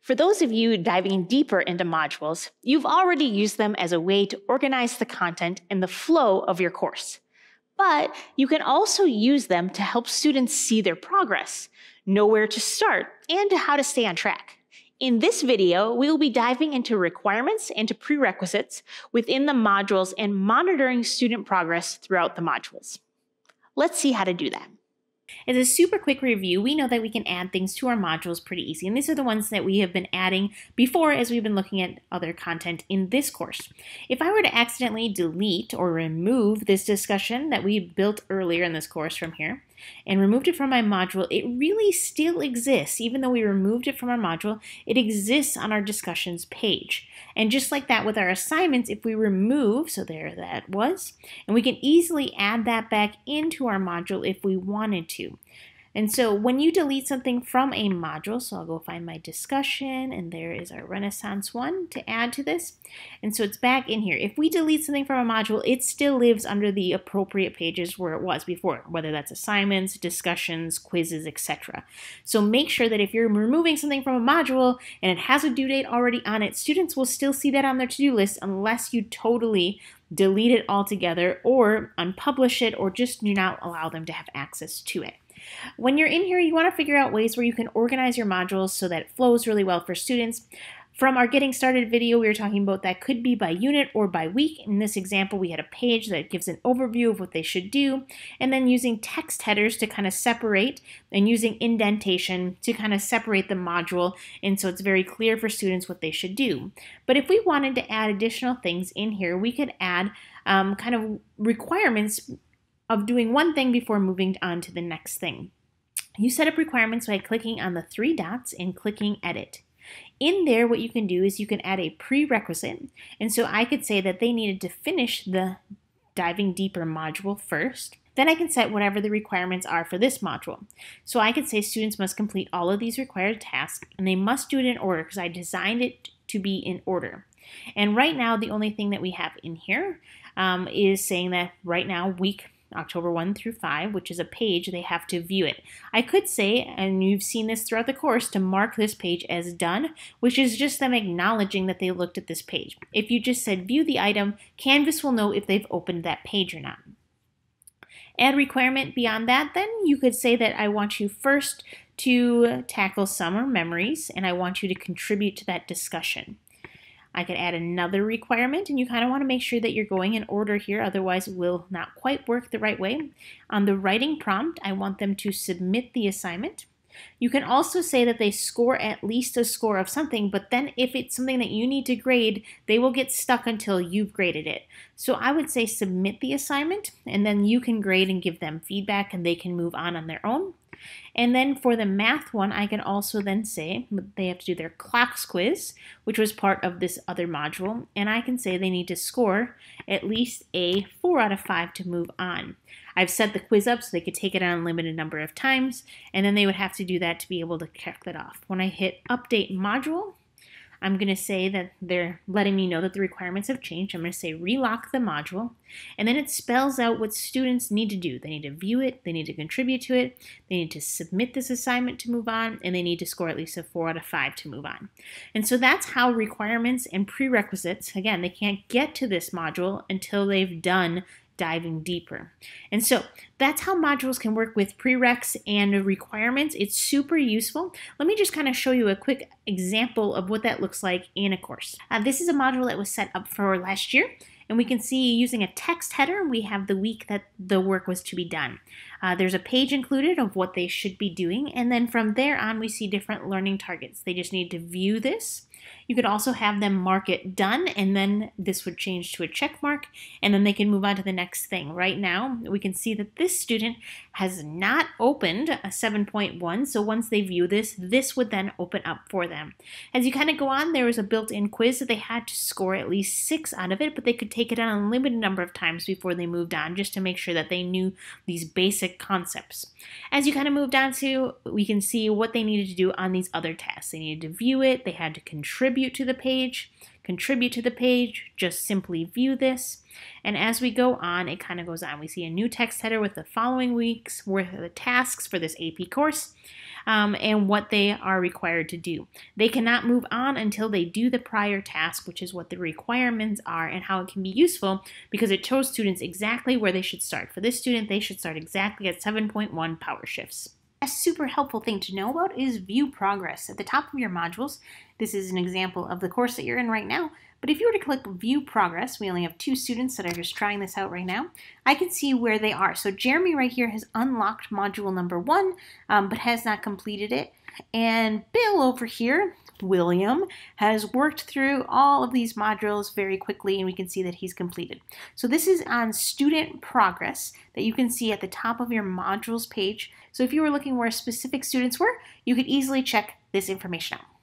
For those of you diving deeper into modules, you've already used them as a way to organize the content and the flow of your course. But you can also use them to help students see their progress, know where to start, and how to stay on track. In this video, we will be diving into requirements and to prerequisites within the modules and monitoring student progress throughout the modules. Let's see how to do that. As a super quick review, we know that we can add things to our modules pretty easy, and these are the ones that we have been adding before as we've been looking at other content in this course. If I were to accidentally delete or remove this discussion that we built earlier in this course from here, and removed it from my module, it really still exists. Even though we removed it from our module, it exists on our discussions page. And just like that with our assignments, if we remove, so there that was, and we can easily add that back into our module if we wanted to. And so when you delete something from a module, so I'll go find my discussion, and there is our Renaissance one to add to this. And so it's back in here. If we delete something from a module, it still lives under the appropriate pages where it was before, whether that's assignments, discussions, quizzes, etc. So make sure that if you're removing something from a module and it has a due date already on it, students will still see that on their to-do list unless you totally delete it altogether or unpublish it or just do not allow them to have access to it. When you're in here, you want to figure out ways where you can organize your modules so that it flows really well for students. From our getting started video, we were talking about that could be by unit or by week. In this example, we had a page that gives an overview of what they should do, and then using text headers to kind of separate and using indentation to kind of separate the module. And so it's very clear for students what they should do. But if we wanted to add additional things in here, we could add um, kind of requirements of doing one thing before moving on to the next thing. You set up requirements by clicking on the three dots and clicking edit. In there, what you can do is you can add a prerequisite. And so I could say that they needed to finish the diving deeper module first. Then I can set whatever the requirements are for this module. So I could say students must complete all of these required tasks and they must do it in order because I designed it to be in order. And right now, the only thing that we have in here um, is saying that right now, week October 1 through 5, which is a page, they have to view it. I could say, and you've seen this throughout the course, to mark this page as done, which is just them acknowledging that they looked at this page. If you just said view the item, Canvas will know if they've opened that page or not. Add requirement beyond that, then you could say that I want you first to tackle summer memories and I want you to contribute to that discussion. I could add another requirement, and you kind of want to make sure that you're going in order here, otherwise it will not quite work the right way. On the writing prompt, I want them to submit the assignment. You can also say that they score at least a score of something, but then if it's something that you need to grade, they will get stuck until you've graded it. So I would say submit the assignment, and then you can grade and give them feedback, and they can move on on their own. And then for the math one, I can also then say they have to do their clocks quiz, which was part of this other module, and I can say they need to score at least a 4 out of 5 to move on. I've set the quiz up so they could take it on a limited number of times, and then they would have to do that to be able to check that off. When I hit Update Module, I'm going to say that they're letting me know that the requirements have changed. I'm going to say relock the module. And then it spells out what students need to do. They need to view it, they need to contribute to it, they need to submit this assignment to move on, and they need to score at least a 4 out of 5 to move on. And so that's how requirements and prerequisites, again, they can't get to this module until they've done diving deeper. And so that's how modules can work with prereqs and requirements. It's super useful. Let me just kind of show you a quick example of what that looks like in a course. Uh, this is a module that was set up for last year. And we can see using a text header, we have the week that the work was to be done. Uh, there's a page included of what they should be doing. And then from there on, we see different learning targets. They just need to view this you could also have them mark it done, and then this would change to a check mark, and then they can move on to the next thing. Right now, we can see that this student has not opened a 7.1, so once they view this, this would then open up for them. As you kind of go on, there was a built-in quiz that they had to score at least six out of it, but they could take it an unlimited number of times before they moved on, just to make sure that they knew these basic concepts. As you kind of moved on to, we can see what they needed to do on these other tests. They needed to view it, they had to contribute contribute to the page, contribute to the page, just simply view this. And as we go on, it kind of goes on. We see a new text header with the following week's worth of the tasks for this AP course um, and what they are required to do. They cannot move on until they do the prior task, which is what the requirements are and how it can be useful because it shows students exactly where they should start. For this student, they should start exactly at 7.1 power shifts. A super helpful thing to know about is view progress. At the top of your modules, this is an example of the course that you're in right now, but if you were to click view progress, we only have two students that are just trying this out right now, I can see where they are. So Jeremy right here has unlocked module number one, um, but has not completed it. And Bill over here William has worked through all of these modules very quickly and we can see that he's completed. So this is on student progress that you can see at the top of your modules page. So if you were looking where specific students were, you could easily check this information out.